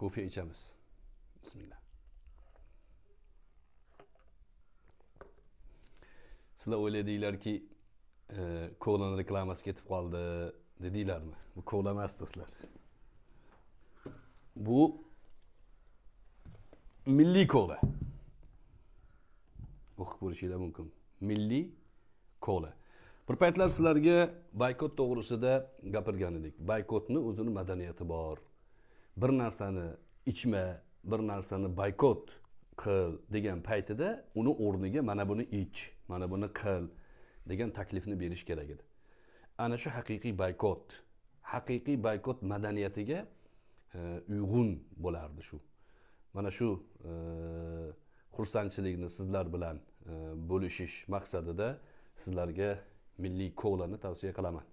kofe ichamiz bismillah sizlar o'ylaydinglarki e, kolani reklamasi ketib qoldi dedinglarmi bu kola emas do'stlar bu milliy kola o'qib ko'rishinglar mumkin milliy kola bir paytlar sizlarga boykot to'g'risida gapirgan edik boykotni o'zini madaniyati bor bir narsani ichma bir narsani boykot qil degan paytida uni o'rniga mana buni ich mana buni qil degan taklifni berish kerak edi ana shu haqiqiy boykot haqiqiy boykot madaniyatiga e, uyg'un bo'lardi shu mana shu e, xursandchilikni sizlar bilan e, bo'lishish maqsadida sizlarga milliy kolani tavsiya qilaman